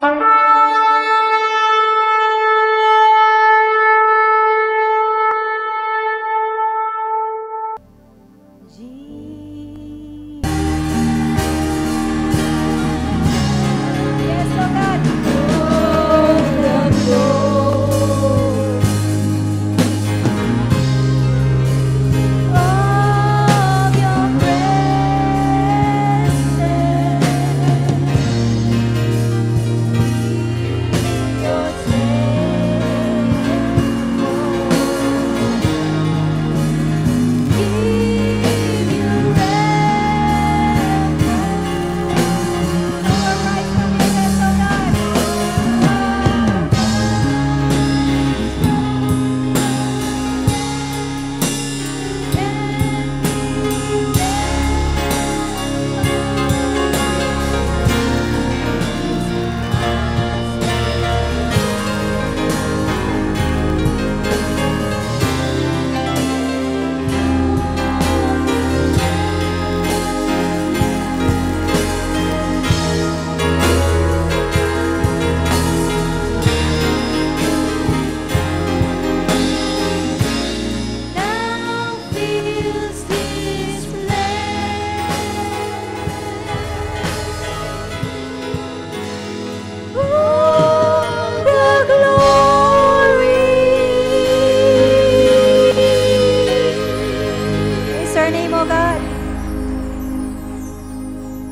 Bye.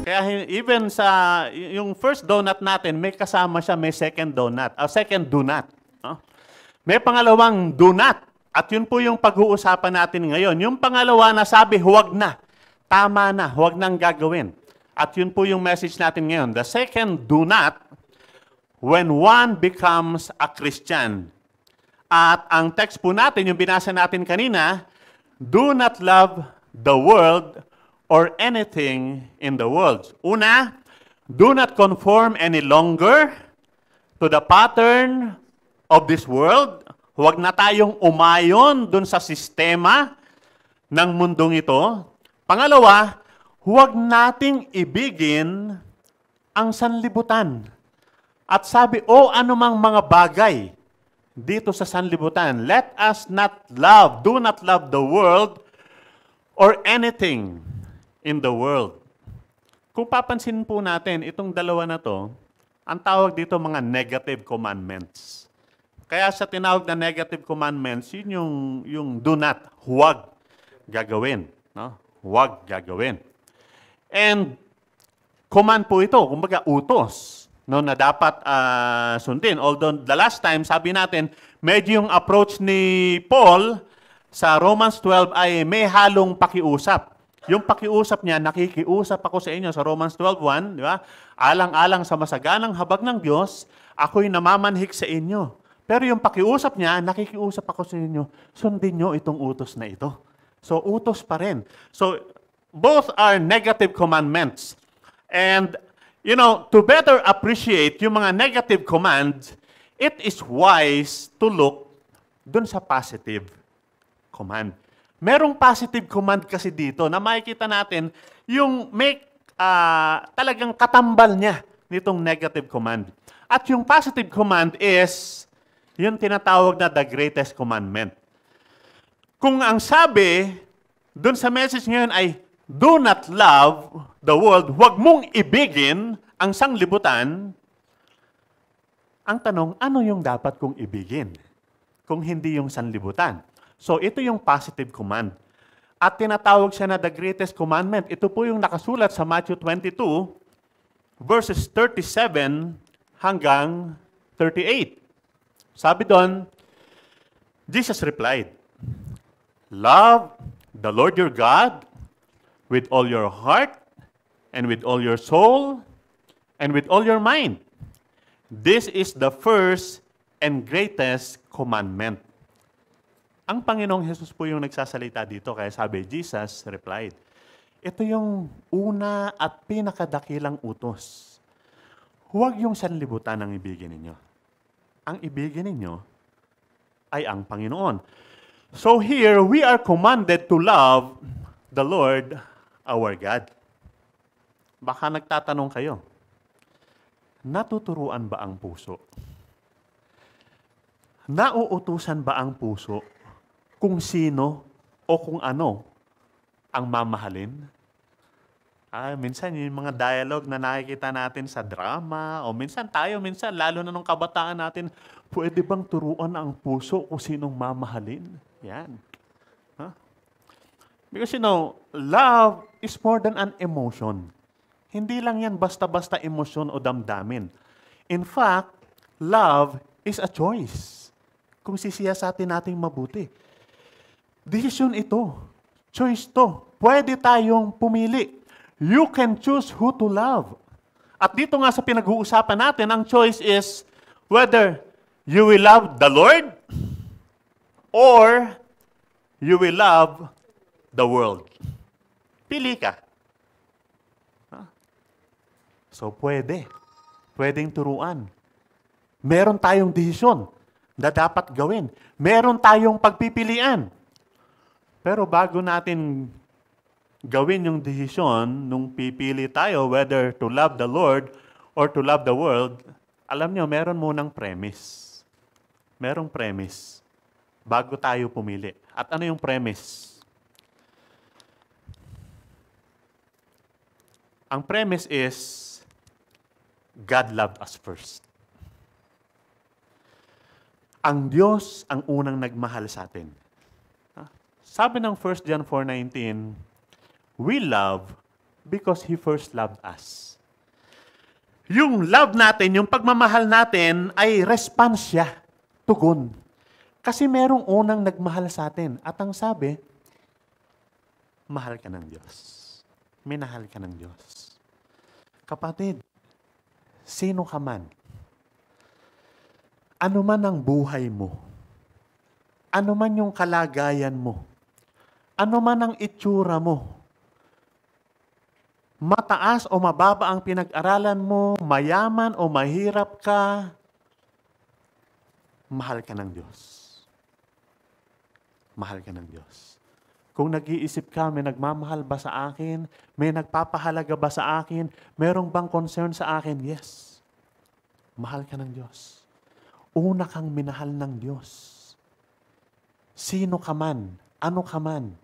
Kaya even sa yung first donut natin, may kasama siya, may second donut. Uh, second donut. No? May pangalawang donut. At yun po yung pag-uusapan natin ngayon. Yung pangalawa na sabi, huwag na. Tama na, huwag nang gagawin. At yun po yung message natin ngayon. The second do not when one becomes a Christian. At ang text po natin, yung binasa natin kanina, do not love the world or anything in the world. Una, do not conform any longer to the pattern of this world. Huwag na tayong umayon dun sa sistema ng mundong ito. Pangalawa, huwag nating ibigin ang sanlibutan. At sabi, o oh, anumang mga bagay dito sa sanlibutan, let us not love, do not love the world or anything in the world. Kung papansin po natin, itong dalawa na to, ang tawag dito mga negative commandments. Kaya sa tinawag na negative commandments, yun yung, yung do not, huwag gagawin. No? Huwag gagawin. And command po ito, kumbaga utos no, na dapat uh, sundin. Although the last time, sabi natin, medyo yung approach ni Paul sa Romans 12 ay may halong pakiusap. Yung pakiusap niya, nakikiusap ako sa inyo sa Romans 12.1, di ba? Alang-alang sa masaganang habag ng Diyos, ako'y namamanhik sa inyo. Pero yung pakiusap niya, nakikiusap ako sa inyo, sundin niyo itong utos na ito. So, utos pa rin. So, both are negative commandments. And, you know, to better appreciate yung mga negative commands, it is wise to look dun sa positive command. Merong positive command kasi dito na makikita natin yung make uh, ah, talagang katambal niya nitong negative command. At yung positive command is yung tinatawag na the greatest commandment. Kung ang sabi doon sa message ngayon ay do not love the world, huwag mong ibigin ang sanglibutan, ang tanong, ano yung dapat kong ibigin? Kung hindi yung sanlibutan. So ito yung positive command. At tinatawag siya na the greatest commandment. Ito po yung nakasulat sa Matthew 22 verses 37 hanggang 38. Sabi doon, Jesus replied, Love the Lord your God with all your heart and with all your soul and with all your mind. This is the first and greatest commandment. Ang Panginoong Jesus po yung nagsasalita dito, kaya sabi, Jesus replied, ito yung una at pinakadakilang utos. Huwag yung sanlibutan ang ibigin ninyo. Ang ibigin ninyo ay ang Panginoon. So here, we are commanded to love the Lord our God. Baka nagtatanong kayo, natuturuan ba ang puso? Nauutusan ba ang puso kung sino o kung ano ang mamahalin? Ah, minsan yung mga dialogue na nakikita natin sa drama o minsan tayo, minsan lalo na nung kabataan natin, pwede bang turuan ang puso kung sinong mamahalin? Yan. Huh? Because you know, love is more than an emotion. Hindi lang yan basta-basta emosyon o damdamin. In fact, love is a choice. Kung sisiyasatin natin mabuti Decision ito. Choice to. Pwede tayong pumili. You can choose who to love. At dito nga sa pinag-uusapan natin, ang choice is whether you will love the Lord or you will love the world. Pili ka. So pwede. Pwedeng turuan. Meron tayong desisyon na dapat gawin. Meron tayong pagpipilian. Pero bago natin gawin yung decision nung pipili tayo whether to love the Lord or to love the world, alam nyo, meron munang premise. Merong premise bago tayo pumili. At ano yung premise? Ang premise is, God loved us first. Ang Diyos ang unang nagmahal sa atin. Sabi ng 1 John 4.19, We love because He first loved us. Yung love natin, yung pagmamahal natin, ay response siya, tugon. Kasi merong unang nagmahal sa atin. At ang sabi, mahal ka ng Diyos. Minahal ka ng Diyos. Kapatid, sino ka man, ano man ang buhay mo, ano man yung kalagayan mo, ano man ang itsura mo, mataas o mababa ang pinag-aralan mo, mayaman o mahirap ka, mahal ka ng Diyos. Mahal ka ng Diyos. Kung nag-iisip ka, may nagmamahal ba sa akin? May nagpapahalaga ba sa akin? Merong bang concern sa akin? Yes. Mahal ka ng Diyos. Una kang minahal ng Diyos. Sino ka man, ano ka man,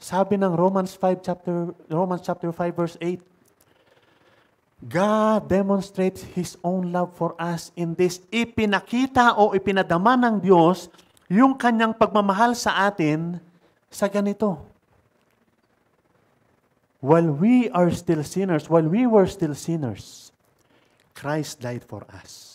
sabi ng Romans 5 chapter Romans chapter 5 verse 8, God demonstrates His own love for us in this. Ipinakita o ipinadama ng Diyos yung kanyang pagmamahal sa atin sa ganito. While we are still sinners, while we were still sinners, Christ died for us.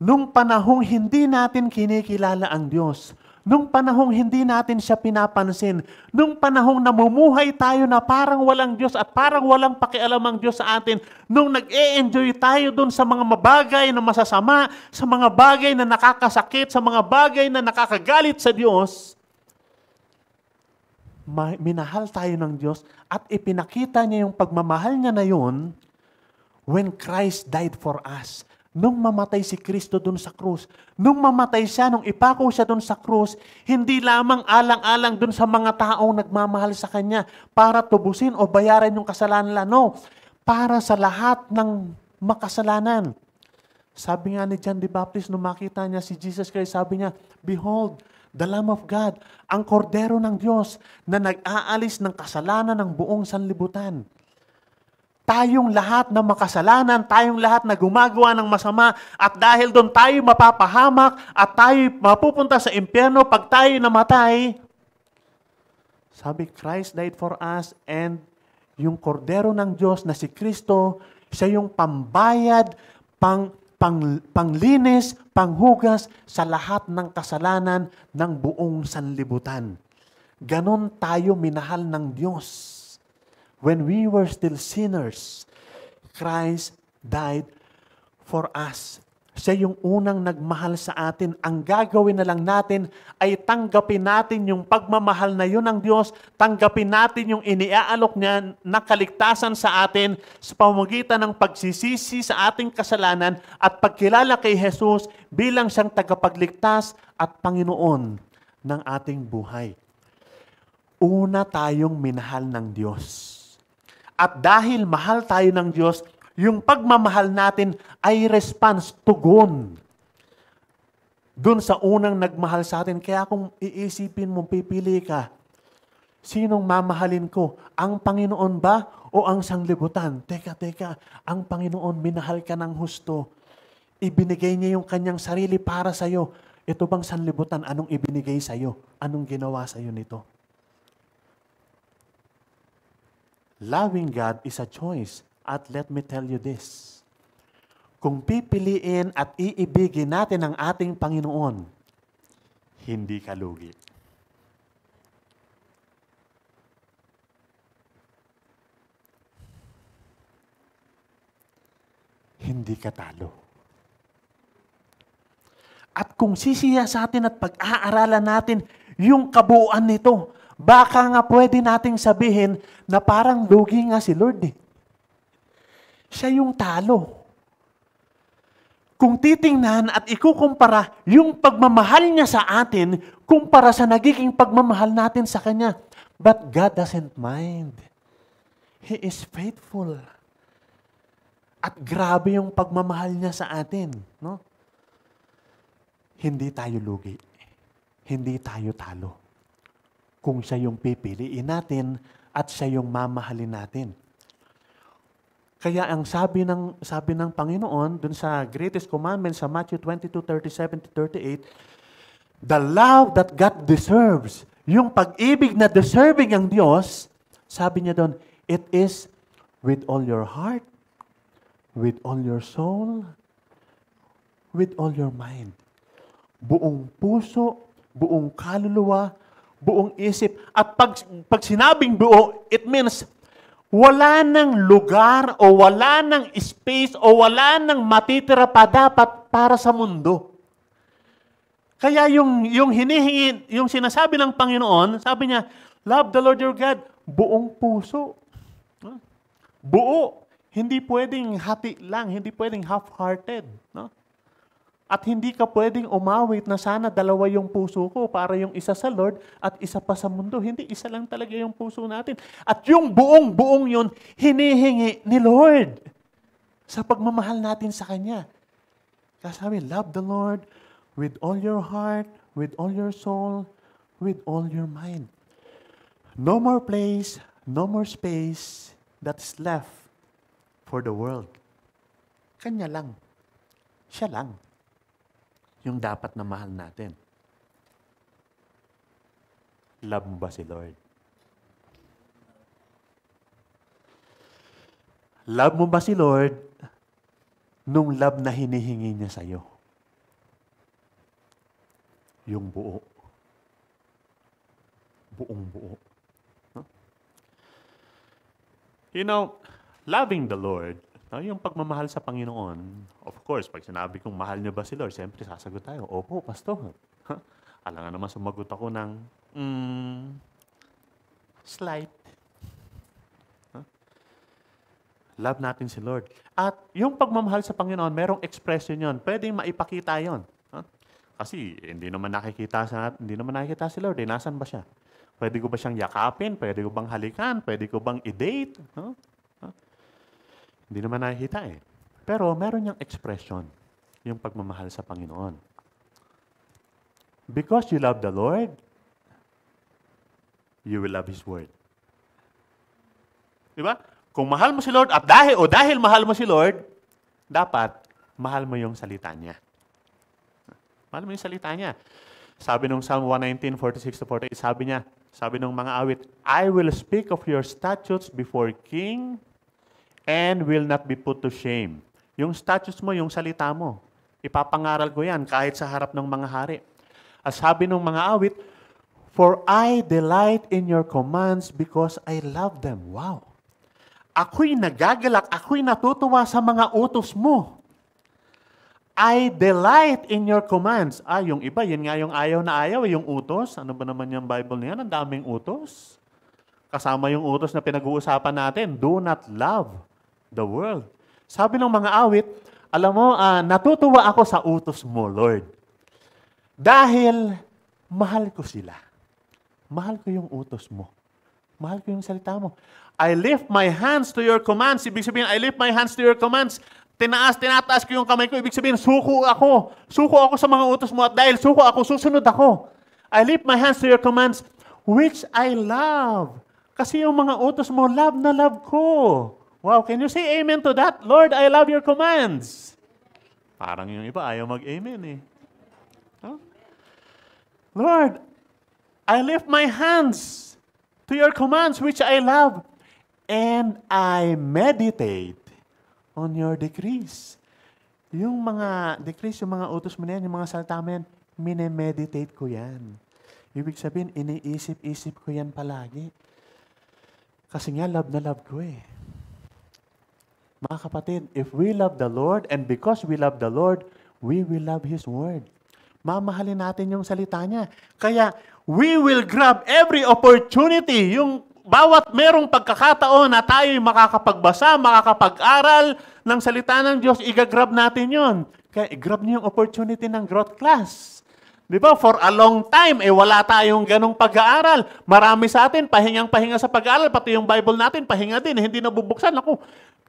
Nung panahong hindi natin kinikilala ang Diyos, Nung panahong hindi natin siya pinapansin, nung panahong namumuhay tayo na parang walang Diyos at parang walang pakialam ang Diyos sa atin, nung nag-e-enjoy tayo doon sa mga mabagay na masasama, sa mga bagay na nakakasakit, sa mga bagay na nakakagalit sa Diyos, minahal tayo ng Diyos at ipinakita niya yung pagmamahal niya na yun when Christ died for us. Nung mamatay si Kristo doon sa krus, nung mamatay siya, nung ipako siya doon sa krus, hindi lamang alang-alang doon sa mga taong nagmamahal sa Kanya para tubusin o bayaran yung kasalanan nila. No, para sa lahat ng makasalanan. Sabi nga ni John the Baptist, nung makita niya si Jesus Christ, sabi niya, Behold, the Lamb of God, ang kordero ng Diyos na nag-aalis ng kasalanan ng buong sanlibutan. Tayong lahat na makasalanan, tayong lahat na gumagawa ng masama at dahil doon tayo mapapahamak at tayo mapupunta sa impyerno pag tayo namatay. Sabi, Christ died for us and yung kordero ng Diyos na si Kristo, siya yung pambayad, pang, pang, panglinis, panghugas sa lahat ng kasalanan ng buong sanlibutan. Ganon tayo minahal ng Diyos when we were still sinners, Christ died for us. Siya yung unang nagmahal sa atin. Ang gagawin na lang natin ay tanggapin natin yung pagmamahal na yun ng Diyos, tanggapin natin yung iniaalok niya na kaligtasan sa atin sa pamamagitan ng pagsisisi sa ating kasalanan at pagkilala kay Jesus bilang siyang tagapagligtas at Panginoon ng ating buhay. Una tayong minahal ng Diyos at dahil mahal tayo ng Diyos, yung pagmamahal natin ay response, tugon. Doon sa unang nagmahal sa atin. Kaya kung iisipin mo, pipili ka, sinong mamahalin ko? Ang Panginoon ba o ang sanglibutan? Teka, teka, ang Panginoon, minahal ka ng husto. Ibinigay niya yung kanyang sarili para sa'yo. Ito bang sanlibutan, anong ibinigay sa'yo? Anong ginawa sa'yo nito? Loving God is a choice. At let me tell you this. Kung pipiliin at iibigin natin ang ating Panginoon, hindi ka lugi. Hindi ka talo. At kung sisiya sa atin at pag-aaralan natin yung kabuuan nito, Baka nga pwede nating sabihin na parang lugi nga si Lord eh. Siya yung talo. Kung titingnan at ikukumpara yung pagmamahal niya sa atin kumpara sa nagiging pagmamahal natin sa Kanya. But God doesn't mind. He is faithful. At grabe yung pagmamahal niya sa atin. No? Hindi tayo lugi. Hindi tayo talo kung siya yung pipiliin natin at siya yung mamahalin natin. Kaya ang sabi ng sabi ng Panginoon dun sa greatest commandment sa Matthew 22:37 to 38, the love that God deserves, yung pag-ibig na deserving ang Diyos, sabi niya doon, it is with all your heart, with all your soul, with all your mind. Buong puso, buong kaluluwa, buong isip. At pag, pag sinabing buo, it means wala ng lugar o wala ng space o wala ng matitira pa dapat para sa mundo. Kaya yung, yung hinihingi, yung sinasabi ng Panginoon, sabi niya, love the Lord your God, buong puso. Buo. Hindi pwedeng hati lang, hindi pwedeng half-hearted. No? At hindi ka pwedeng umawit na sana dalawa yung puso ko para yung isa sa Lord at isa pa sa mundo. Hindi, isa lang talaga yung puso natin. At yung buong-buong yun, hinihingi ni Lord sa pagmamahal natin sa Kanya. Kaya sabi, love the Lord with all your heart, with all your soul, with all your mind. No more place, no more space that's left for the world. Kanya lang. Siya lang yung dapat na mahal natin. Love mo ba si Lord? Love mo ba si Lord nung love na hinihingi niya sa iyo? Yung buo. Buong buo. Huh? You know, loving the Lord Now, ah, yung pagmamahal sa Panginoon, of course, pag sinabi kong mahal niyo ba si Lord, siyempre sasagot tayo, Opo, Pastor. Alam nga naman sumagot ako ng, mm, slight. Huh? Love natin si Lord. At yung pagmamahal sa Panginoon, merong expression yon. Pwedeng maipakita yon. Huh? Kasi hindi naman nakikita sa hindi naman nakikita si Lord. Eh, nasan ba siya? Pwede ko ba siyang yakapin? Pwede ko bang halikan? Pwede ko bang i-date? No? Hindi naman nakikita eh. Pero meron niyang expression, yung pagmamahal sa Panginoon. Because you love the Lord, you will love His Word. Di ba? Kung mahal mo si Lord, at dahil, o dahil mahal mo si Lord, dapat mahal mo yung salita niya. Mahal mo yung salita niya. Sabi nung Psalm 119, 46 to 48, sabi niya, sabi nung mga awit, I will speak of your statutes before king and will not be put to shame. Yung status mo, yung salita mo. Ipapangaral ko yan kahit sa harap ng mga hari. As sabi ng mga awit, For I delight in your commands because I love them. Wow! Ako'y nagagalak, ako'y natutuwa sa mga utos mo. I delight in your commands. Ah, yung iba, yan nga yung ayaw na ayaw, yung utos. Ano ba naman yung Bible na Ang daming utos. Kasama yung utos na pinag-uusapan natin. Do not love the world. Sabi ng mga awit, alam mo, uh, natutuwa ako sa utos mo, Lord. Dahil mahal ko sila. Mahal ko yung utos mo. Mahal ko yung salita mo. I lift my hands to your commands. Ibig sabihin, I lift my hands to your commands. Tinaas, tinataas ko yung kamay ko. Ibig sabihin, suko ako. Suko ako sa mga utos mo at dahil suko ako, susunod ako. I lift my hands to your commands, which I love. Kasi yung mga utos mo, love na love ko. Wow, can you say amen to that? Lord, I love your commands. Parang yung iba ayaw mag-amen eh. Huh? Lord, I lift my hands to your commands which I love and I meditate on your decrees. Yung mga decrees, yung mga utos mo na yan, yung mga salta mo yan, minemeditate ko yan. Ibig sabihin, iniisip-isip ko yan palagi. Kasi nga, love na love ko eh. Mga kapatid, if we love the Lord and because we love the Lord, we will love His Word. Mamahalin natin yung salita niya. Kaya, we will grab every opportunity, yung bawat merong pagkakataon na tayo makakapagbasa, makakapag-aral ng salita ng Diyos, igagrab natin yon. Kaya, i-grab niyo yung opportunity ng growth class. Di ba? For a long time, eh wala tayong ganong pag-aaral. Marami sa atin, pahingang pahinga sa pag-aaral. Pati yung Bible natin, pahinga din. Eh, hindi nabubuksan. Ako,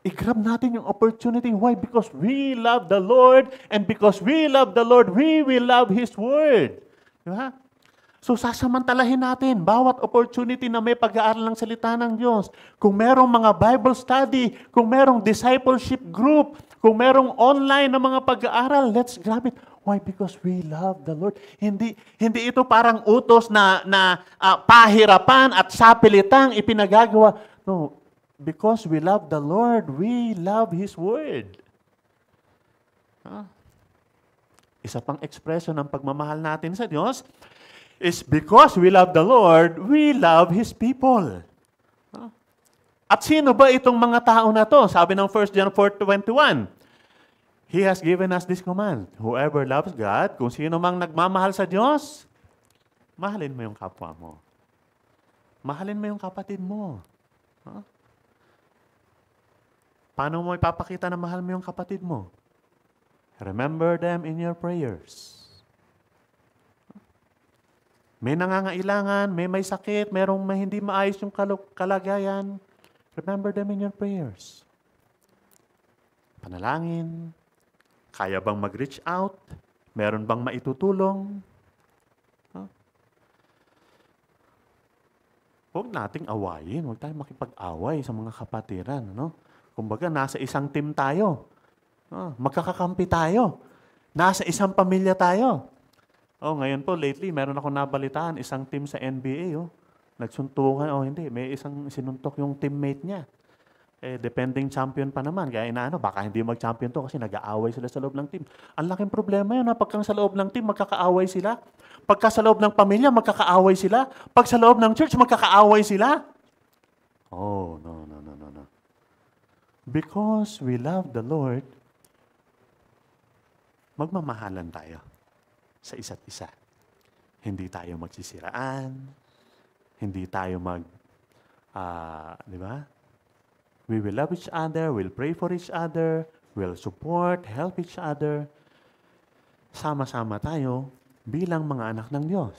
i-grab natin yung opportunity. Why? Because we love the Lord. And because we love the Lord, we will love His Word. Di ba? So sasamantalahin natin bawat opportunity na may pag-aaral ng salita ng Diyos. Kung merong mga Bible study, kung merong discipleship group, kung merong online na mga pag-aaral, let's grab it. Why? Because we love the Lord. Hindi, hindi ito parang utos na, na uh, pahirapan at sapilitang ipinagagawa. No, because we love the Lord, we love His Word. Huh? Ah. Isa pang ekspresyon ng pagmamahal natin sa Diyos is because we love the Lord, we love His people. Huh? Ah. At sino ba itong mga tao na to? Sabi ng 1 John 4.21, He has given us this command. Whoever loves God, kung sino mang nagmamahal sa Diyos, mahalin mo yung kapwa mo. Mahalin mo yung kapatid mo. Huh? Paano mo ipapakita na mahal mo yung kapatid mo? Remember them in your prayers. May nangangailangan, may may sakit, mayroong may hindi maayos yung kalagayan. Remember them in your prayers. Panalangin, kaya bang mag-reach out? Meron bang maitutulong? Huwag nating awayin. Huwag tayong makipag-away sa mga kapatiran. No? Kumbaga, nasa isang team tayo. No? Magkakakampi tayo. Nasa isang pamilya tayo. Oh, ngayon po, lately, meron ako nabalitaan, isang team sa NBA, oh. Nagsuntukan, oh hindi, may isang sinuntok yung teammate niya. Eh, depending champion pa naman. Kaya inaano, baka hindi mag-champion to kasi nag-aaway sila sa loob ng team. Ang laking problema yun, ha? sa loob ng team, magkakaaway sila. Pagka sa loob ng pamilya, magkakaaway sila. Pag sa loob ng church, magkakaaway sila. Oh, no, no, no, no, no. Because we love the Lord, magmamahalan tayo sa isa't isa. Hindi tayo magsisiraan, hindi tayo mag, uh, di ba? We will love each other, we'll pray for each other, we'll support, help each other. Sama-sama tayo bilang mga anak ng Diyos.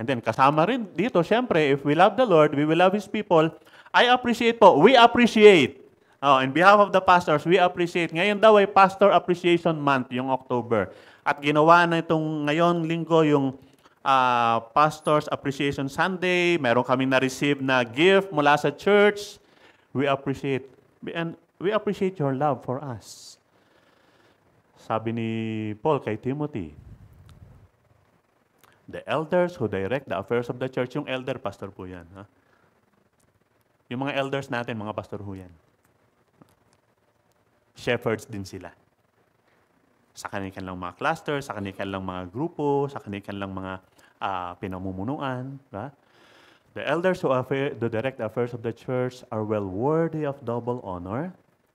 And then kasama rin dito, syempre, if we love the Lord, we will love His people. I appreciate po, we appreciate. Oh, in behalf of the pastors, we appreciate. Ngayon daw ay Pastor Appreciation Month, yung October. At ginawa na itong ngayon linggo yung uh, Pastors Appreciation Sunday. Meron kami na-receive na gift mula sa church. We appreciate and we appreciate your love for us. Sabi ni Paul kay Timothy, the elders who direct the affairs of the church, yung elder pastor po yan. Ha? Yung mga elders natin, mga pastor ho yan. Shepherds din sila. Sa lang mga cluster, sa lang mga grupo, sa lang mga uh, pinamumunuan. Ba? The elders who affair the direct affairs of the church are well worthy of double honor,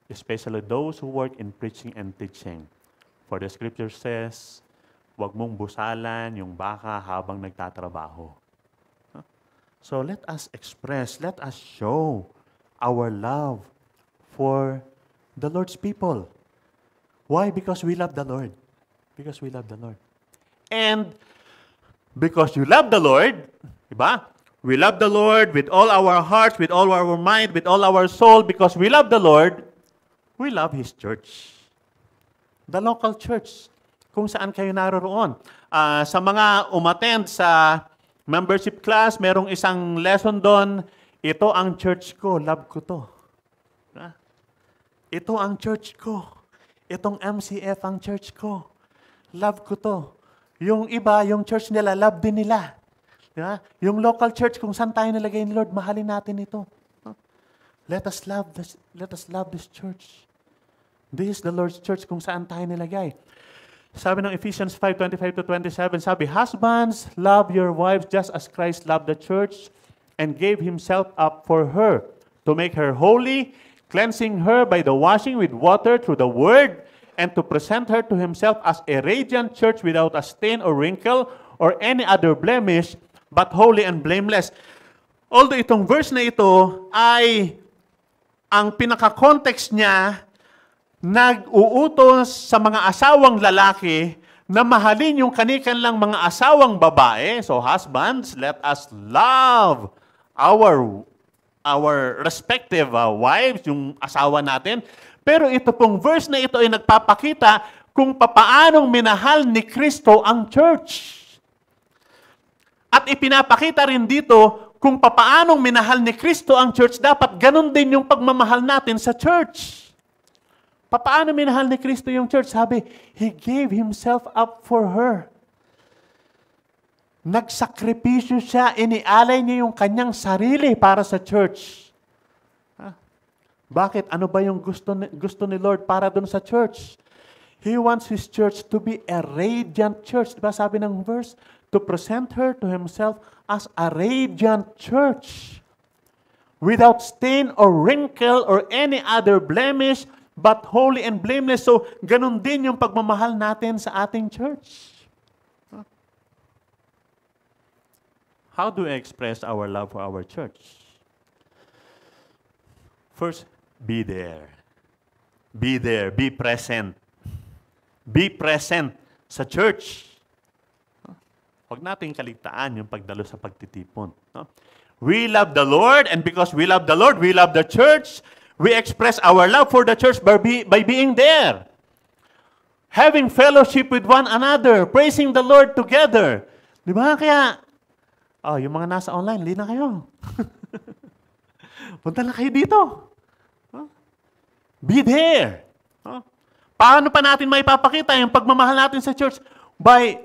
especially those who work in preaching and teaching. For the scripture says, huwag mong busalan yung baka habang nagtatrabaho. So let us express, let us show our love for the Lord's people. Why? Because we love the Lord. Because we love the Lord. And because you love the Lord, iba? we love the Lord with all our hearts, with all our mind, with all our soul, because we love the Lord, we love His church. The local church, kung saan kayo naroon. Uh, sa mga umattend sa membership class, merong isang lesson doon, ito ang church ko, love ko to. Ah, ito ang church ko. Itong MCF ang church ko. Love ko to. Yung iba, yung church nila, love din nila. Diba? Yung local church, kung saan tayo nalagay ni Lord, mahalin natin ito. Let us love this, let us love this church. This is the Lord's church kung saan tayo nilagay. Sabi ng Ephesians 5:25 to 27, sabi, "Husbands, love your wives just as Christ loved the church and gave himself up for her to make her holy, cleansing her by the washing with water through the word, and to present her to himself as a radiant church without a stain or wrinkle or any other blemish, but holy and blameless. Although itong verse na ito ay ang pinaka-context niya nag-uutos sa mga asawang lalaki na mahalin yung kanikan lang mga asawang babae. So husbands, let us love our our respective uh, wives, yung asawa natin. Pero ito pong verse na ito ay nagpapakita kung papaanong minahal ni Kristo ang church. At ipinapakita rin dito kung papaanong minahal ni Kristo ang church, dapat ganun din yung pagmamahal natin sa church. Papaano minahal ni Kristo yung church? Sabi, He gave Himself up for her. Nagsakripisyo siya, inialay niya yung kanyang sarili para sa church. Ha? Bakit? Ano ba yung gusto ni, gusto ni Lord para dun sa church? He wants His church to be a radiant church. Diba sabi ng verse? to present her to himself as a radiant church, without stain or wrinkle or any other blemish, but holy and blameless. So, ganun din yung pagmamahal natin sa ating church. How do we express our love for our church? First, be there. Be there. Be present. Be present sa church. Huwag nating kaligtaan yung pagdalo sa pagtitipon. No? We love the Lord and because we love the Lord, we love the church. We express our love for the church by, be, by being there. Having fellowship with one another. Praising the Lord together. Di ba? Kaya, oh, yung mga nasa online, lina kayo. Punta na kayo dito. Huh? Be there. Huh? Paano pa natin maipapakita yung pagmamahal natin sa church? By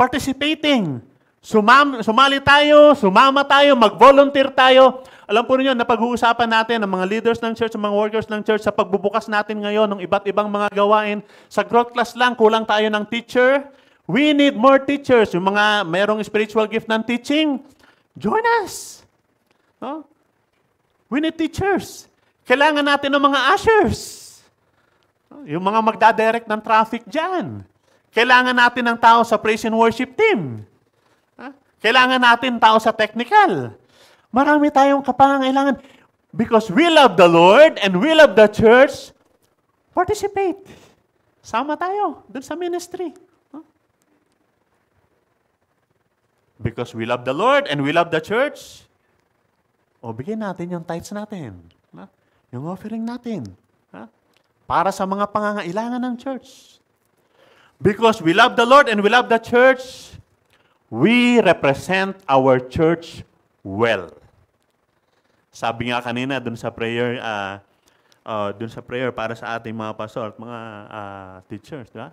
participating. Sumam, sumali tayo, sumama tayo, mag-volunteer tayo. Alam po ninyo, napag-uusapan natin ang mga leaders ng church, ang mga workers ng church sa pagbubukas natin ngayon ng iba't ibang mga gawain. Sa growth class lang, kulang tayo ng teacher. We need more teachers. Yung mga mayroong spiritual gift ng teaching, join us. No? We need teachers. Kailangan natin ng mga ushers. Yung mga magdadirect ng traffic dyan. Kailangan natin ng tao sa praise and worship team. Kailangan natin tao sa technical. Marami tayong kapangangailangan. Because we love the Lord and we love the church, participate. Sama tayo dun sa ministry. Because we love the Lord and we love the church, o bigyan natin yung tithes natin. Yung offering natin. Para sa mga pangangailangan ng church. Because we love the Lord and we love the church, we represent our church well. Sabi nga kanina dun sa prayer, uh, uh, dun sa prayer para sa ating mga pastor at mga uh, teachers, di ba?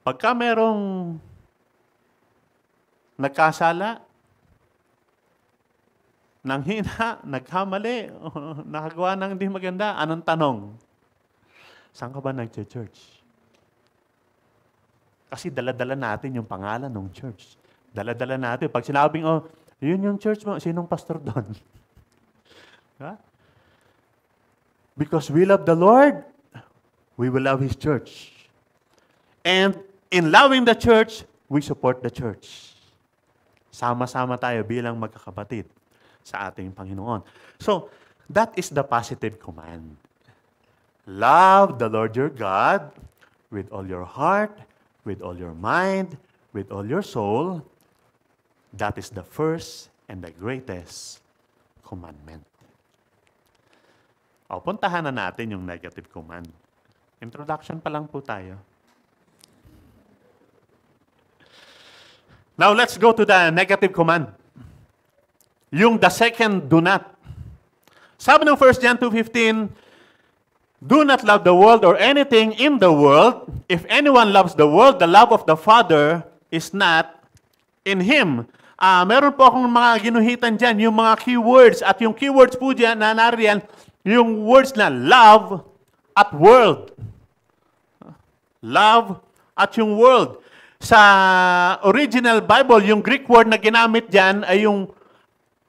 Pagka merong nagkasala, nang hina, nagkamali, nakagawa ng hindi maganda, anong tanong? Saan ka ba nag-church? Kasi daladala natin yung pangalan ng church. Daladala natin. Pag sinabing, oh, yun yung church mo, sinong pastor doon? huh? Because we love the Lord, we will love His church. And in loving the church, we support the church. Sama-sama tayo bilang magkakapatid sa ating Panginoon. So, that is the positive command. Love the Lord your God with all your heart, with all your mind, with all your soul. That is the first and the greatest commandment. O, puntahan na natin yung negative command. Introduction pa lang po tayo. Now, let's go to the negative command. Yung the second do not. Sabi ng 1 John 2.15, Do not love the world or anything in the world. If anyone loves the world, the love of the Father is not in him. Uh, meron po akong mga ginuhitan dyan, yung mga keywords. At yung keywords po dyan na nariyan, yung words na love at world. Love at yung world. Sa original Bible, yung Greek word na ginamit dyan ay yung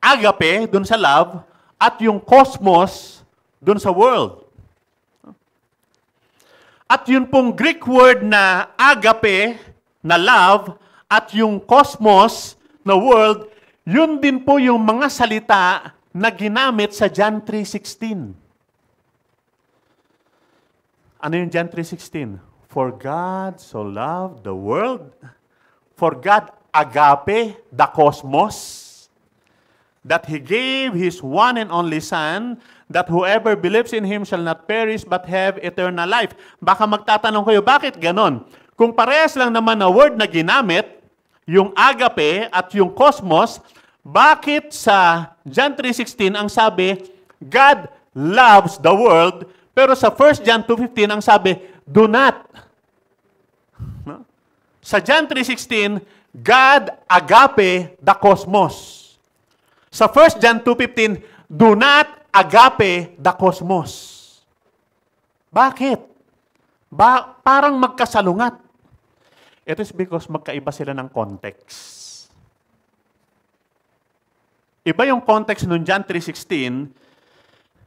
agape, dun sa love, at yung cosmos, dun sa world. At yun pong Greek word na agape, na love, at yung cosmos, na world, yun din po yung mga salita na ginamit sa John 3.16. Ano yung John 3.16? For God so loved the world. For God, agape, the cosmos, that He gave His one and only Son, that whoever believes in Him shall not perish but have eternal life. Baka magtatanong kayo, bakit ganon? Kung parehas lang naman na word na ginamit, yung agape at yung cosmos, bakit sa John 3.16 ang sabi, God loves the world, pero sa 1 John 2.15 ang sabi, do not. No? Sa John 3.16, God agape the cosmos. Sa 1 John 2.15, do not agape the cosmos. Bakit? Ba parang magkasalungat. It is because magkaiba sila ng context. Iba yung context nung John 3.16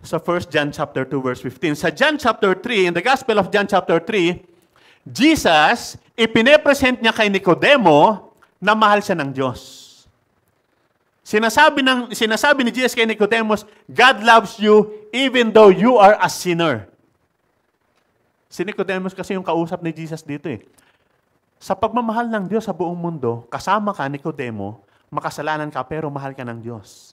sa 1 John chapter 2 verse 15. Sa John chapter 3, in the Gospel of John chapter 3, Jesus, ipinepresent niya kay Nicodemo na mahal siya ng Diyos. Sinasabi, ng, sinasabi ni Jesus kay Nicodemus, God loves you even though you are a sinner. Si Nicodemus kasi yung kausap ni Jesus dito eh. Sa pagmamahal ng Diyos sa buong mundo, kasama ka, Nicodemo, makasalanan ka pero mahal ka ng Diyos.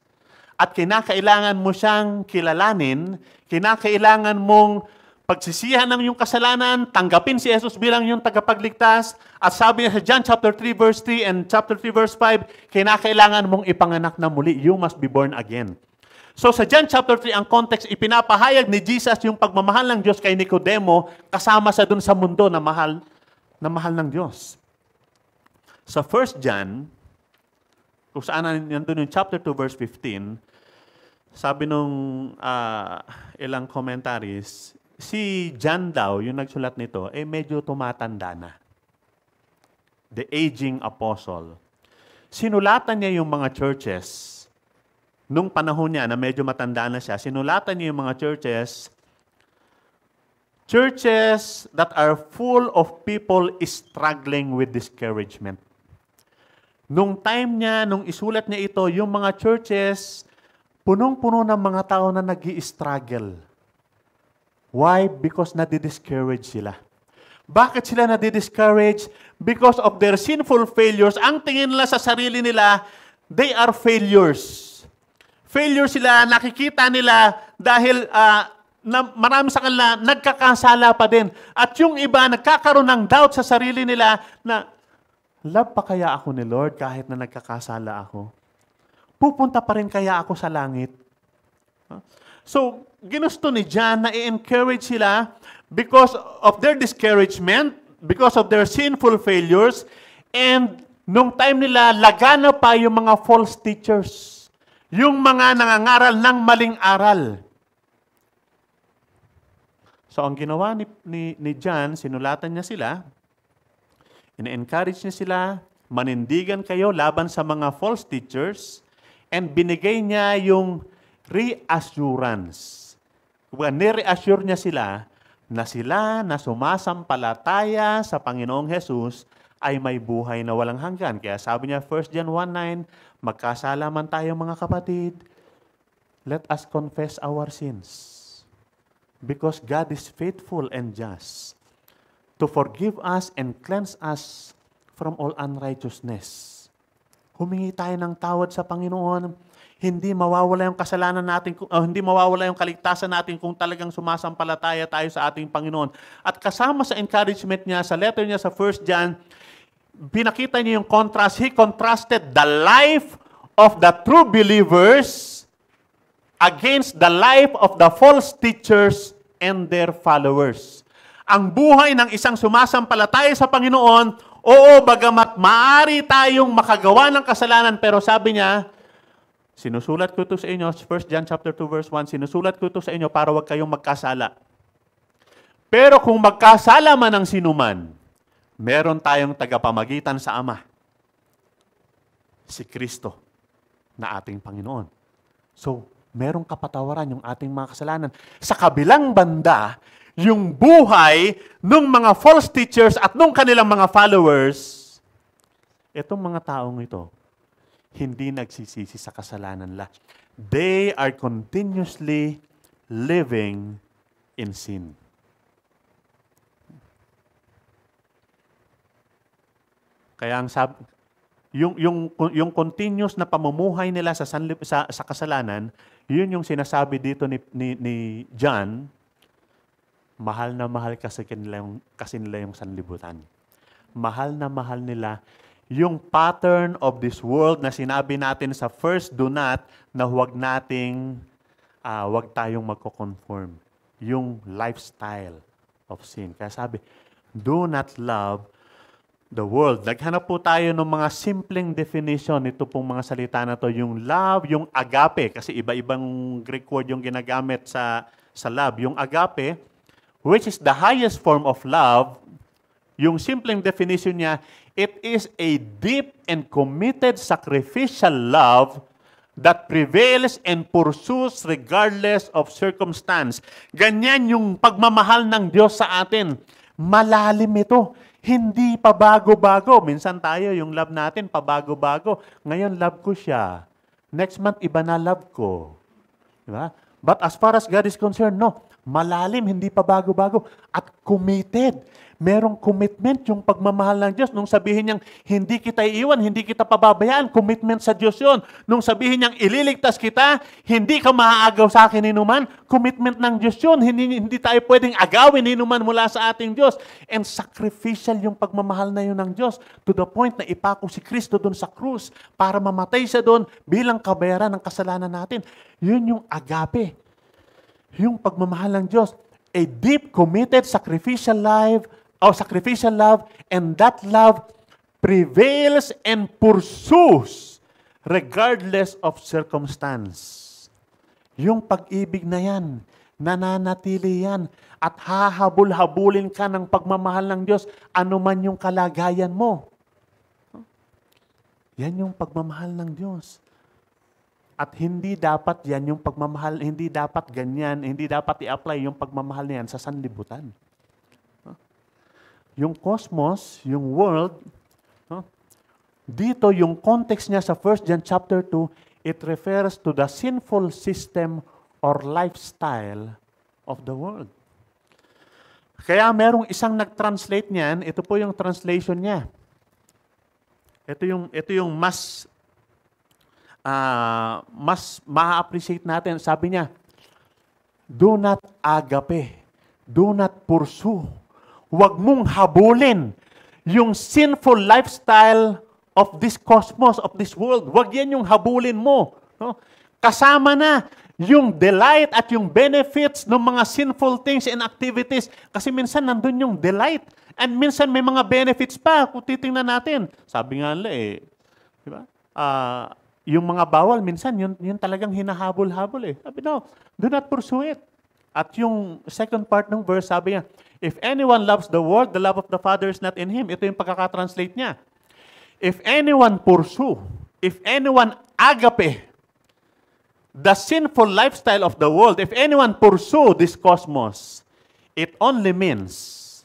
At kinakailangan mo siyang kilalanin, kinakailangan mong pagsisihan ng iyong kasalanan, tanggapin si Jesus bilang iyong tagapagligtas. At sabi niya sa John chapter 3 verse 3 and chapter 3 verse 5, kinakailangan mong ipanganak na muli. You must be born again. So sa John chapter 3, ang context, ipinapahayag ni Jesus yung pagmamahal ng Diyos kay Nicodemo kasama sa dun sa mundo na mahal, na mahal ng Diyos. Sa 1 John, kung saan nandun yung chapter 2 verse 15, sabi nung uh, ilang commentaries, si John daw, yung nagsulat nito, eh medyo tumatanda na. The aging apostle. Sinulatan niya yung mga churches nung panahon niya na medyo matanda na siya. Sinulatan niya yung mga churches churches that are full of people struggling with discouragement. Nung time niya, nung isulat niya ito, yung mga churches, punong-puno ng mga tao na nag struggle Why? Because nadi-discourage sila. Bakit sila nadi-discourage? Because of their sinful failures. Ang tingin nila sa sarili nila, they are failures. Failure sila, nakikita nila dahil uh, na marami sa kanila nagkakasala pa din. At yung iba nagkakaroon ng doubt sa sarili nila na, love pa kaya ako ni Lord kahit na nagkakasala ako? Pupunta pa rin kaya ako sa langit? Ah, so, ginusto ni John na i-encourage sila because of their discouragement, because of their sinful failures, and nung time nila, lagana pa yung mga false teachers. Yung mga nangangaral ng maling aral. So ang ginawa ni, ni, ni John, sinulatan niya sila, in-encourage niya sila, manindigan kayo laban sa mga false teachers, and binigay niya yung reassurance Kumbaga, nire-assure niya sila na sila na sumasampalataya sa Panginoong Jesus ay may buhay na walang hanggan. Kaya sabi niya, 1 John 1.9, magkasala man tayo mga kapatid, let us confess our sins. Because God is faithful and just to forgive us and cleanse us from all unrighteousness. Humingi tayo ng tawad sa Panginoon hindi mawawala yung kasalanan natin, uh, hindi mawawala yung kaligtasan natin kung talagang sumasampalataya tayo sa ating Panginoon. At kasama sa encouragement niya, sa letter niya sa 1 John, pinakita niya yung contrast. He contrasted the life of the true believers against the life of the false teachers and their followers. Ang buhay ng isang sumasampalataya sa Panginoon, oo, bagamat maari tayong makagawa ng kasalanan, pero sabi niya, Sinusulat ko ito sa inyo, 1 John chapter 2 verse 1, sinusulat ko ito sa inyo para wag kayong magkasala. Pero kung magkasala man ang sinuman, meron tayong tagapamagitan sa Ama. Si Kristo na ating Panginoon. So, merong kapatawaran yung ating mga kasalanan. Sa kabilang banda, yung buhay ng mga false teachers at ng kanilang mga followers, itong mga taong ito, hindi nagsisisi sa kasalanan nila. They are continuously living in sin. Kaya ang sab yung yung yung continuous na pamumuhay nila sa sanlip, sa, sa kasalanan, yun yung sinasabi dito ni, ni ni John, mahal na mahal kasi nila yung kasi nila yung sanlibutan. Mahal na mahal nila yung pattern of this world na sinabi natin sa first do not na huwag nating uh, huwag tayong magko-conform yung lifestyle of sin. Kaya sabi, do not love the world. Naghanap po tayo ng mga simpleng definition nito pong mga salita na to, yung love, yung agape kasi iba-ibang Greek word yung ginagamit sa sa love, yung agape which is the highest form of love. Yung simpleng definition niya It is a deep and committed sacrificial love that prevails and pursues regardless of circumstance. Ganyan yung pagmamahal ng Diyos sa atin. Malalim ito. Hindi pabago bago-bago. Minsan tayo, yung love natin, pabago-bago. Ngayon, love ko siya. Next month, iba na love ko. Diba? But as far as God is concerned, no. Malalim, hindi pa bago-bago. At committed. Merong commitment yung pagmamahal ng Diyos. Nung sabihin niyang, hindi kita iiwan, hindi kita pababayaan, commitment sa Diyos yun. Nung sabihin niyang, ililigtas kita, hindi ka maaagaw sa akin inuman, commitment ng Diyos yun. Hindi, hindi tayo pwedeng agawin inuman mula sa ating Diyos. And sacrificial yung pagmamahal na yun ng Diyos to the point na ipako si Kristo doon sa krus para mamatay siya doon bilang kabayaran ng kasalanan natin. Yun yung agape yung pagmamahal ng Diyos. A deep, committed, sacrificial life, or sacrificial love, and that love prevails and pursues regardless of circumstance. Yung pag-ibig na yan, nananatili yan, at hahabol-habulin ka ng pagmamahal ng Diyos, anuman yung kalagayan mo. Yan yung pagmamahal ng Diyos. At hindi dapat yan yung pagmamahal, hindi dapat ganyan, hindi dapat i-apply yung pagmamahal niyan sa sanlibutan. No? Yung cosmos, yung world, no? dito yung context niya sa 1 John chapter 2, it refers to the sinful system or lifestyle of the world. Kaya merong isang nag-translate niyan, ito po yung translation niya. Ito yung ito yung mas uh, mas ma-appreciate natin. Sabi niya, do not agape, do not pursue. Huwag mong habulin yung sinful lifestyle of this cosmos, of this world. Huwag yan yung habulin mo. No? Kasama na yung delight at yung benefits ng mga sinful things and activities. Kasi minsan nandun yung delight. And minsan may mga benefits pa kung titingnan natin. Sabi nga nila eh, di ba? Uh, yung mga bawal, minsan, yun, yun talagang hinahabol-habol eh. Sabi, no, do not pursue it. At yung second part ng verse, sabi niya, If anyone loves the world, the love of the Father is not in him. Ito yung pagkakatranslate niya. If anyone pursue, if anyone agape, the sinful lifestyle of the world, if anyone pursue this cosmos, it only means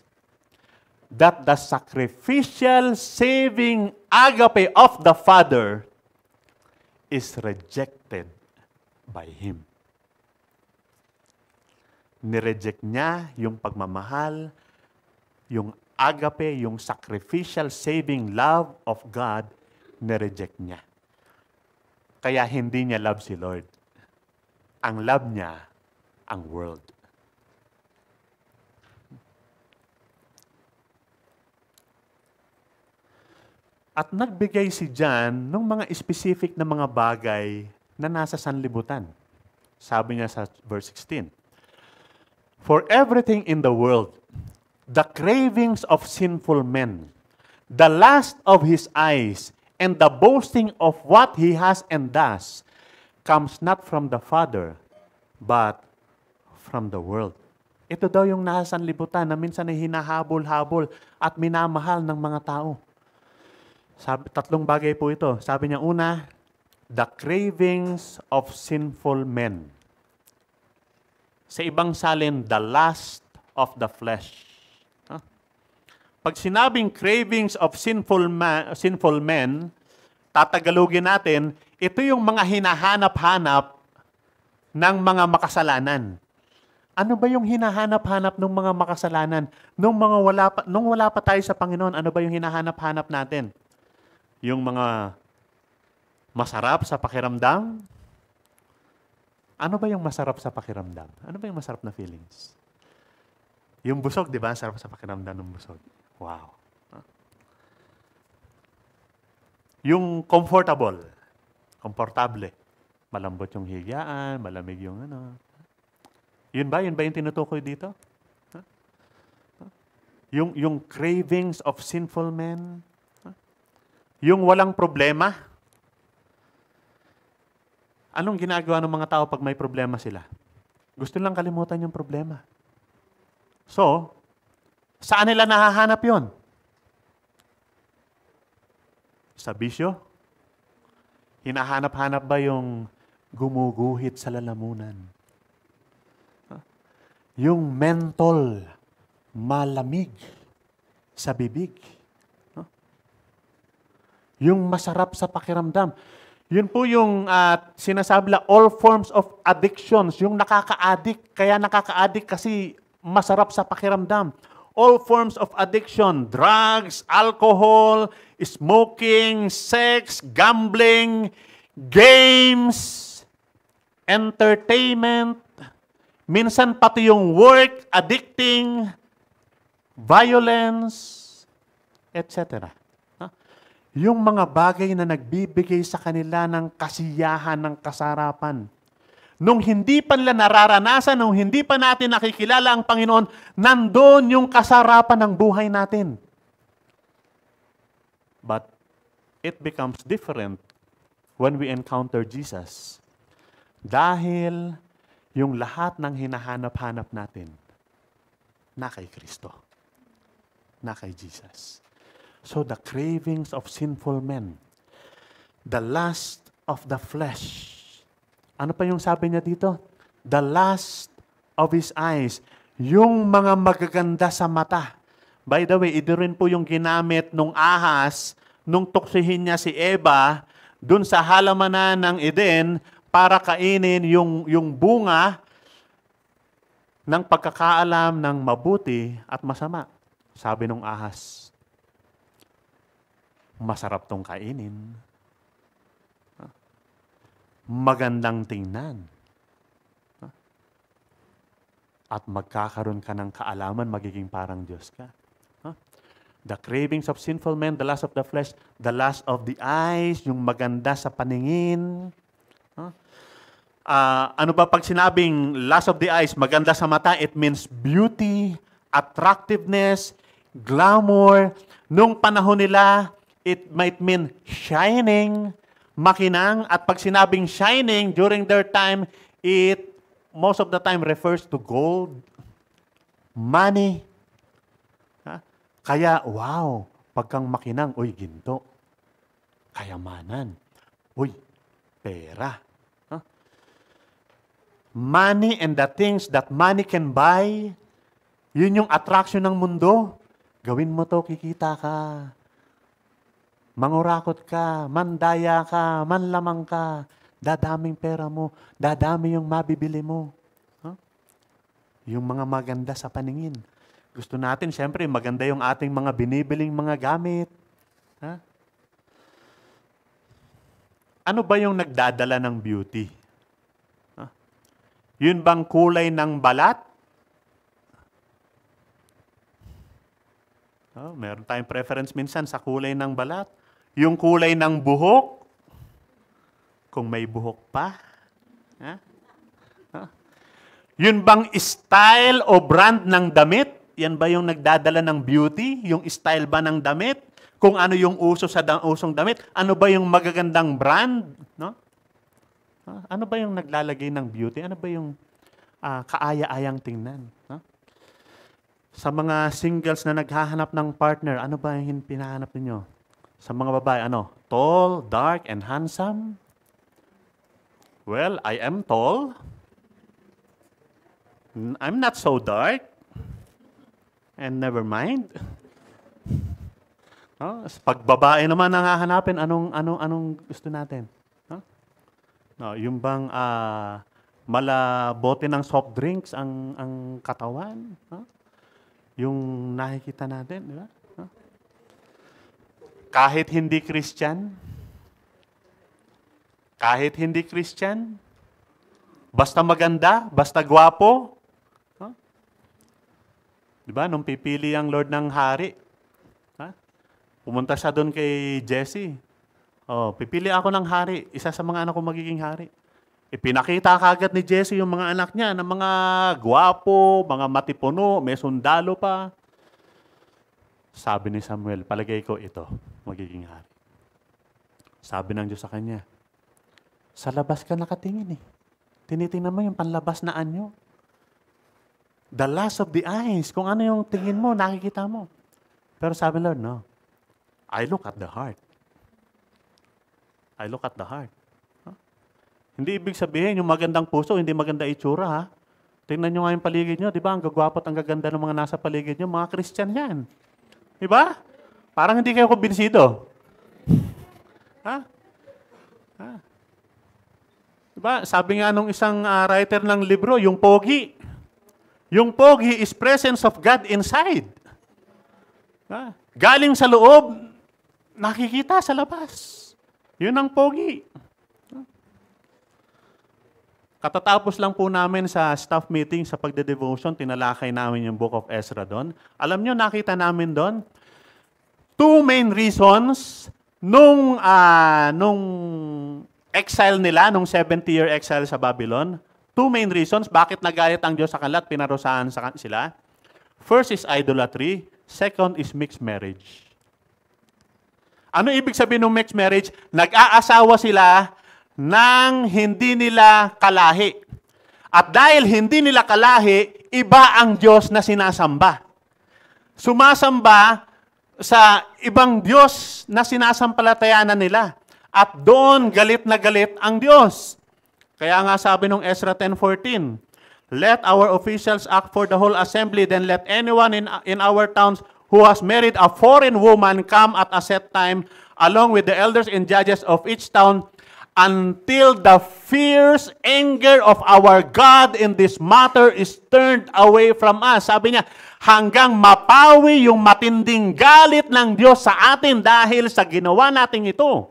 that the sacrificial, saving agape of the Father is rejected by Him. Nireject niya yung pagmamahal, yung agape, yung sacrificial saving love of God, nireject niya. Kaya hindi niya love si Lord. Ang love niya, ang world. At nagbigay si John ng mga specific na mga bagay na nasa sanlibutan. Sabi niya sa verse 16, For everything in the world, the cravings of sinful men, the lust of his eyes, and the boasting of what he has and does, comes not from the Father, but from the world. Ito daw yung nasa sanlibutan na minsan ay hinahabol-habol at minamahal ng mga tao. Sabi, tatlong bagay po ito. Sabi niya una, the cravings of sinful men. Sa ibang salin, the lust of the flesh. Pag sinabing cravings of sinful, man, sinful men, tatagalogin natin, ito yung mga hinahanap-hanap ng mga makasalanan. Ano ba yung hinahanap-hanap ng mga makasalanan? Nung mga wala pa, nung wala pa tayo sa Panginoon, ano ba yung hinahanap-hanap natin? yung mga masarap sa pakiramdam. Ano ba yung masarap sa pakiramdam? Ano ba yung masarap na feelings? Yung busog, di ba? Sarap sa pakiramdam ng busog. Wow. Yung comfortable, komportable. Malambot yung higaan, malamig yung ano. Yun ba? Yun ba yung tinutukoy dito? Yung, yung cravings of sinful men, yung walang problema. Anong ginagawa ng mga tao pag may problema sila? Gusto lang kalimutan yung problema. So, saan nila nahahanap yon? Sa bisyo? Hinahanap-hanap ba yung gumuguhit sa lalamunan? Yung mental malamig sa bibig. Yung masarap sa pakiramdam. Yun po yung uh, ah, sinasabla all forms of addictions, yung nakaka-addict. Kaya nakaka-addict kasi masarap sa pakiramdam. All forms of addiction, drugs, alcohol, smoking, sex, gambling, games, entertainment, minsan pati yung work, addicting, violence, etc yung mga bagay na nagbibigay sa kanila ng kasiyahan, ng kasarapan. Nung hindi pa nila nararanasan, nung hindi pa natin nakikilala ang Panginoon, nandoon yung kasarapan ng buhay natin. But it becomes different when we encounter Jesus. Dahil yung lahat ng hinahanap-hanap natin na kay Kristo, na kay Jesus. So the cravings of sinful men, the lust of the flesh. Ano pa yung sabi niya dito? The lust of his eyes. Yung mga magaganda sa mata. By the way, ito rin po yung ginamit nung ahas nung tuksihin niya si Eva dun sa halamanan ng Eden para kainin yung, yung bunga ng pagkakaalam ng mabuti at masama. Sabi nung ahas. Masarap tong kainin. Magandang tingnan. At magkakaroon ka ng kaalaman, magiging parang Diyos ka. The cravings of sinful men, the lust of the flesh, the lust of the eyes, yung maganda sa paningin. Uh, ano ba pag sinabing lust of the eyes, maganda sa mata, it means beauty, attractiveness, glamour. Nung panahon nila, it might mean shining, makinang. At pag sinabing shining during their time, it most of the time refers to gold, money. Ha? Kaya, wow, pagkang makinang, uy, ginto. Kayamanan. Uy, pera. Ha? Money and the things that money can buy, yun yung attraction ng mundo. Gawin mo to, kikita ka mangurakot ka, mandaya ka, manlamang ka, dadaming pera mo, dadami yung mabibili mo. Huh? Yung mga maganda sa paningin. Gusto natin, siyempre, maganda yung ating mga binibiling mga gamit. Huh? Ano ba yung nagdadala ng beauty? Huh? Yun bang kulay ng balat? Oh, meron tayong preference minsan sa kulay ng balat. Yung kulay ng buhok, kung may buhok pa. Ha? Ha? Yun bang style o brand ng damit? Yan ba yung nagdadala ng beauty? Yung style ba ng damit? Kung ano yung uso sa da- usong damit? Ano ba yung magagandang brand? No? Ano ba yung naglalagay ng beauty? Ano ba yung uh, kaaya-ayang tingnan? No? Sa mga singles na naghahanap ng partner, ano ba yung pinahanap ninyo? Sa mga babae, ano? Tall, dark, and handsome? Well, I am tall. I'm not so dark. And never mind. No? Pag babae naman ang hahanapin, anong, anong, anong gusto natin? No? No, yung bang uh, malabote ng soft drinks ang, ang katawan? No? Yung nakikita natin, di ba? Kahit hindi Christian? Kahit hindi Christian? Basta maganda? Basta gwapo? Huh? Di ba? Nung pipili ang Lord ng hari, huh? pumunta siya doon kay Jesse. Oh, pipili ako ng hari. Isa sa mga anak ko magiging hari. Ipinakita kagad ni Jesse yung mga anak niya na mga gwapo, mga matipuno, may sundalo pa. Sabi ni Samuel, palagay ko ito magiging hari. Sabi ng Diyos sa kanya, sa labas ka nakatingin eh. Tinitingnan mo yung panlabas na anyo. The last of the eyes, kung ano yung tingin mo, nakikita mo. Pero sabi Lord, no. I look at the heart. I look at the heart. Huh? Hindi ibig sabihin, yung magandang puso, hindi maganda itsura ha. Tingnan nyo nga yung paligid nyo, di ba? Ang gagwapot, ang gaganda ng mga nasa paligid nyo, mga Christian yan. Di ba? Parang hindi kayo kumbinsido. ha? Ha? Diba? Sabi nga nung isang uh, writer ng libro, yung pogi. Yung pogi is presence of God inside. Ha? Diba? Galing sa loob, nakikita sa labas. Yun ang pogi. Diba? Katatapos lang po namin sa staff meeting sa pagde-devotion, tinalakay namin yung Book of Ezra doon. Alam nyo, nakita namin doon, two main reasons nung uh, nung exile nila, nung 70-year exile sa Babylon. Two main reasons bakit nagalit ang Diyos sa kanila at pinarusahan sa sila. First is idolatry. Second is mixed marriage. Ano ibig sabihin ng mixed marriage? Nag-aasawa sila ng hindi nila kalahi. At dahil hindi nila kalahi, iba ang Diyos na sinasamba. Sumasamba sa ibang Diyos na sinasampalatayanan nila. At doon galit na galit ang Diyos. Kaya nga sabi nung Ezra 10.14, Let our officials act for the whole assembly, then let anyone in, in our towns who has married a foreign woman come at a set time along with the elders and judges of each town until the fierce anger of our God in this matter is turned away from us. Sabi niya, hanggang mapawi yung matinding galit ng Diyos sa atin dahil sa ginawa natin ito.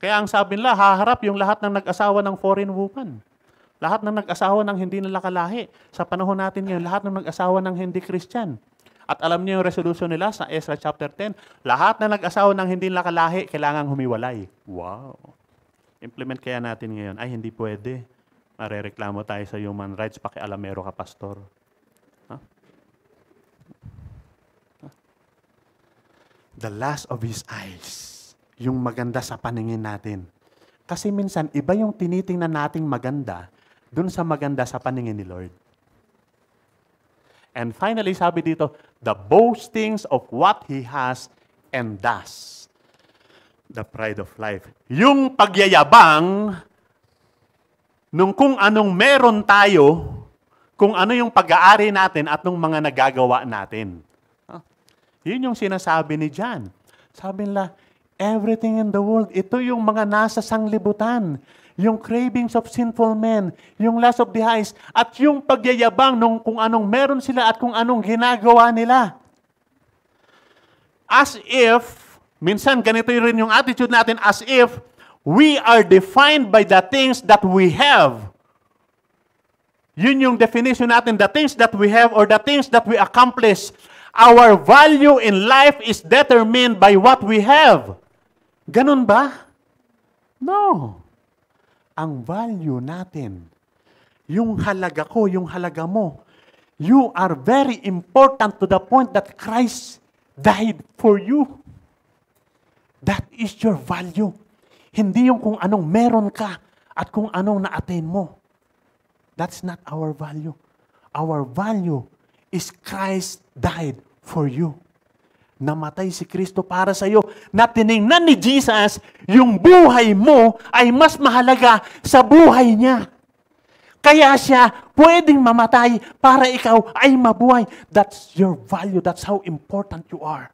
Kaya ang sabi nila, haharap yung lahat ng nag-asawa ng foreign woman. Lahat ng nag-asawa ng hindi nila kalahi. Sa panahon natin ngayon, lahat ng nag-asawa ng hindi Christian. At alam niyo yung resolution nila sa Ezra chapter 10, lahat na nag-asawa ng hindi nila kalahi, kailangan humiwalay. Wow implement kaya natin ngayon? Ay, hindi pwede. Marereklamo tayo sa human rights, pakialam pakialamero ka, pastor. Huh? huh? The last of his eyes. Yung maganda sa paningin natin. Kasi minsan, iba yung tinitingnan nating maganda dun sa maganda sa paningin ni Lord. And finally, sabi dito, the boastings of what He has and does the pride of life. Yung pagyayabang nung kung anong meron tayo, kung ano yung pag-aari natin at nung mga nagagawa natin. Huh? Ah, yun yung sinasabi ni John. Sabi nila, everything in the world, ito yung mga nasa sanglibutan. Yung cravings of sinful men, yung lust of the eyes, at yung pagyayabang nung kung anong meron sila at kung anong ginagawa nila. As if Minsan, ganito rin yung attitude natin as if we are defined by the things that we have. Yun yung definition natin, the things that we have or the things that we accomplish. Our value in life is determined by what we have. Ganun ba? No. Ang value natin, yung halaga ko, yung halaga mo, you are very important to the point that Christ died for you. That is your value. Hindi yung kung anong meron ka at kung anong na-attain mo. That's not our value. Our value is Christ died for you. Namatay si Kristo para sa iyo na tinignan ni Jesus yung buhay mo ay mas mahalaga sa buhay niya. Kaya siya pwedeng mamatay para ikaw ay mabuhay. That's your value. That's how important you are.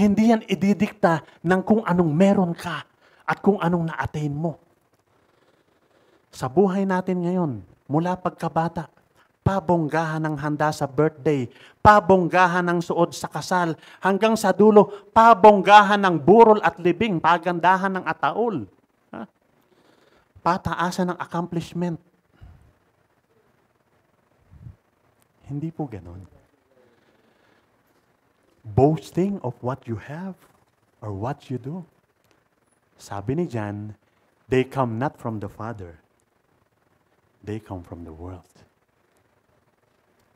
Hindi yan ididikta ng kung anong meron ka at kung anong na-attain mo. Sa buhay natin ngayon, mula pagkabata, pabonggahan ng handa sa birthday, pabonggahan ng suod sa kasal, hanggang sa dulo, pabonggahan ng burol at libing, pagandahan ng ataol, ha? pataasan ng accomplishment. Hindi po ganun boasting of what you have or what you do. Sabi ni John, they come not from the Father. They come from the world.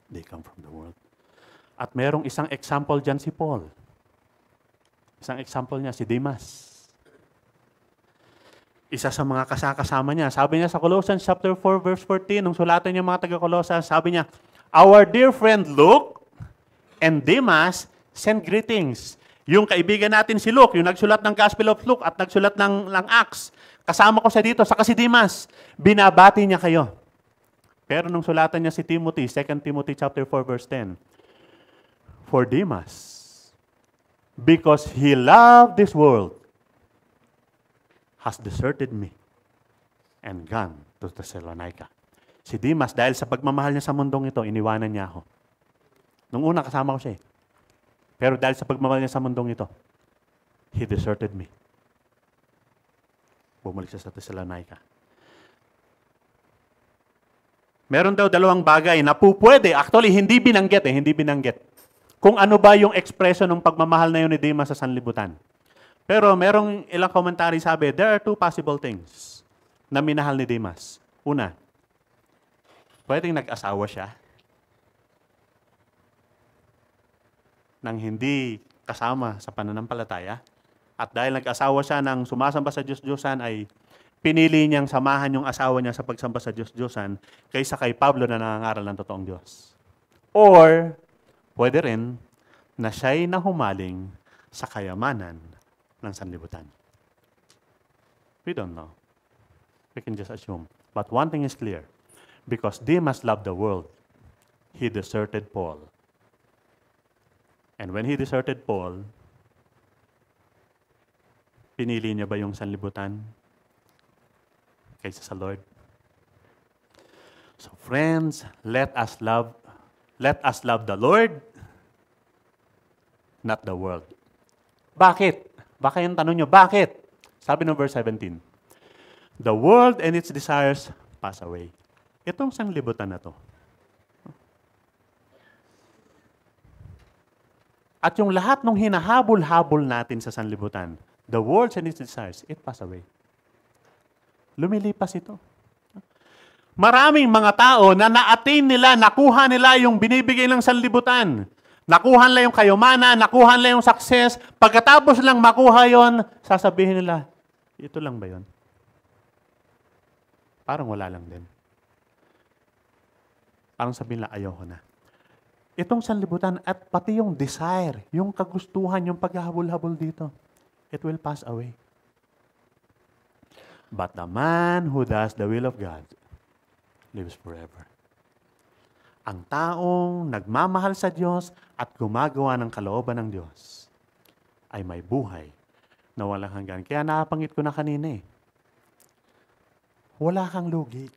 They come from the world. At merong isang example dyan si Paul. Isang example niya, si Demas. Isa sa mga kasakasama niya. Sabi niya sa Colossians chapter 4 verse 14, nung sulatan niya mga taga-Colossians, sabi niya, Our dear friend Luke and Demas Send greetings. Yung kaibigan natin si Luke, yung nagsulat ng Gospel of Luke at nagsulat ng, ng Acts, kasama ko siya dito sa Dimas, binabati niya kayo. Pero nung sulatan niya si Timothy, 2 Timothy chapter 4 verse 10, For Dimas, because he loved this world, has deserted me and gone to Thessalonica. Si Dimas, dahil sa pagmamahal niya sa mundong ito, iniwanan niya ako. Nung una, kasama ko siya eh. Pero dahil sa pagmamahal niya sa mundong ito, He deserted me. Bumalik siya sa Thessalonica. Meron daw dalawang bagay na pupwede. Actually, hindi binanggit eh, hindi binanggit. Kung ano ba yung expression ng pagmamahal na yun ni Dima sa sanlibutan. Pero merong ilang commentary sabi, there are two possible things na minahal ni Dimas. Una, pwedeng nag-asawa siya ng hindi kasama sa pananampalataya. At dahil nag-asawa siya ng sumasamba sa Diyos-Diyosan ay pinili niyang samahan yung asawa niya sa pagsamba sa Diyos-Diyosan kaysa kay Pablo na nangangaral ng totoong Diyos. Or, pwede rin na siya'y nahumaling sa kayamanan ng sanlibutan. We don't know. We can just assume. But one thing is clear. Because Demas loved the world, he deserted Paul And when he deserted Paul, pinili niya ba yung sanlibutan kaysa sa Lord? So friends, let us love let us love the Lord not the world. Bakit? Baka yung tanong nyo, bakit? Sabi ng verse 17, The world and its desires pass away. Itong sanglibutan na to, At yung lahat ng hinahabol-habol natin sa sanlibutan, the world and its desires, it pass away. Lumilipas ito. Maraming mga tao na na-attain nila, nakuha nila yung binibigay ng sanlibutan. Nakuha nila yung kayumana, nakuha nila yung success. Pagkatapos lang makuha yon, sasabihin nila, ito lang ba yon? Parang wala lang din. Parang sabihin nila, ayoko na itong sanlibutan at pati yung desire, yung kagustuhan, yung paghahabol-habol dito, it will pass away. But the man who does the will of God lives forever. Ang taong nagmamahal sa Diyos at gumagawa ng kalooban ng Diyos ay may buhay na walang hanggan. Kaya napangit ko na kanina eh. Wala kang lugi.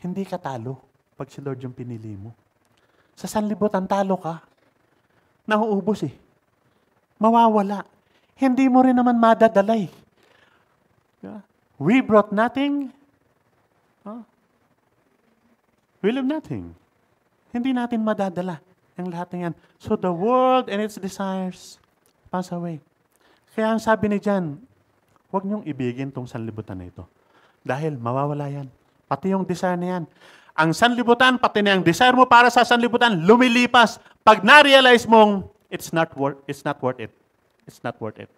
Hindi ka talo pag si Lord yung pinili mo. Sa sanlibutan, talo ka. Nauubos eh. Mawawala. Hindi mo rin naman madadala eh. We brought nothing. Huh? We leave nothing. Hindi natin madadala ang lahat ng yan. So the world and its desires pass away. Kaya ang sabi ni John, huwag niyong ibigin tong sanlibutan na ito. Dahil mawawala yan. Pati yung desire na yan ang sanlibutan, pati na ang desire mo para sa sanlibutan, lumilipas. Pag na-realize mong, it's not, worth, it's not worth it. It's not worth it.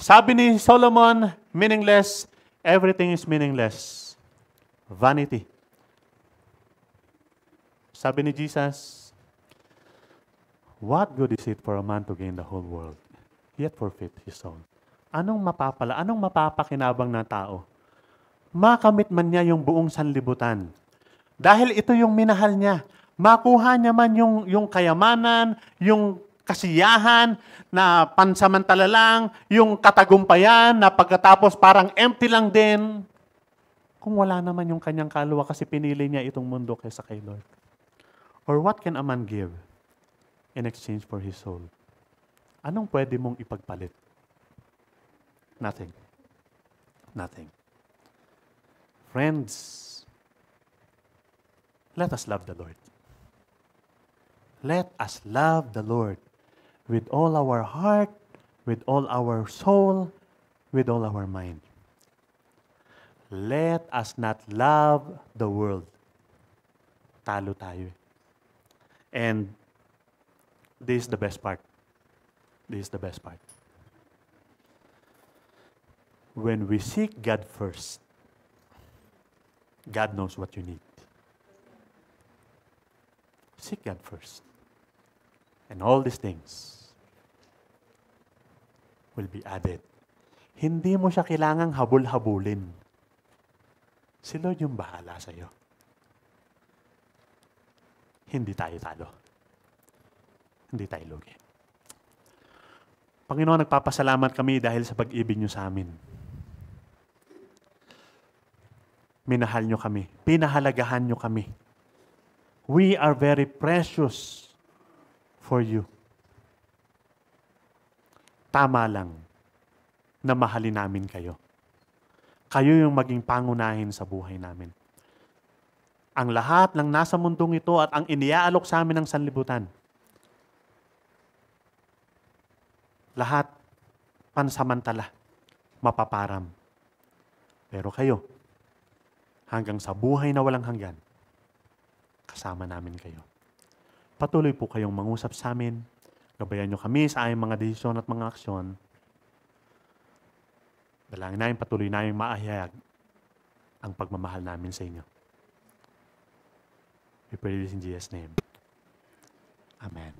Sabi ni Solomon, meaningless, everything is meaningless. Vanity. Sabi ni Jesus, What good is it for a man to gain the whole world, yet forfeit his own? Anong mapapala, anong mapapakinabang ng tao? Makamit man niya yung buong sanlibutan, dahil ito yung minahal niya. Makuha niya man yung, yung kayamanan, yung kasiyahan na pansamantala lang, yung katagumpayan na pagkatapos parang empty lang din, kung wala naman yung kanyang kalwa kasi pinili niya itong mundo kaysa kay Lord. Or what can a man give in exchange for his soul? Anong pwede mong ipagpalit? Nothing. Nothing. Friends, Let us love the Lord. Let us love the Lord with all our heart, with all our soul, with all our mind. Let us not love the world. Talo tayo. Eh. And this is the best part. This is the best part. When we seek God first, God knows what you need. Seek God first. And all these things will be added. Hindi mo siya kailangang habul-habulin. Si Lord yung bahala sa iyo. Hindi tayo talo. Hindi tayo lugi. Panginoon, nagpapasalamat kami dahil sa pag-ibig niyo sa amin. Minahal niyo kami. Pinahalagahan niyo kami. We are very precious for you. Tama lang na mahalin namin kayo. Kayo yung maging pangunahin sa buhay namin. Ang lahat ng nasa mundong ito at ang iniaalok sa amin ng sanlibutan, lahat pansamantala, mapaparam. Pero kayo, hanggang sa buhay na walang hanggan, kasama namin kayo. Patuloy po kayong mangusap sa amin. Gabayan nyo kami sa aming mga desisyon at mga aksyon. Dalangin namin patuloy namin maahayag ang pagmamahal namin sa inyo. We pray this in Jesus' name. Amen.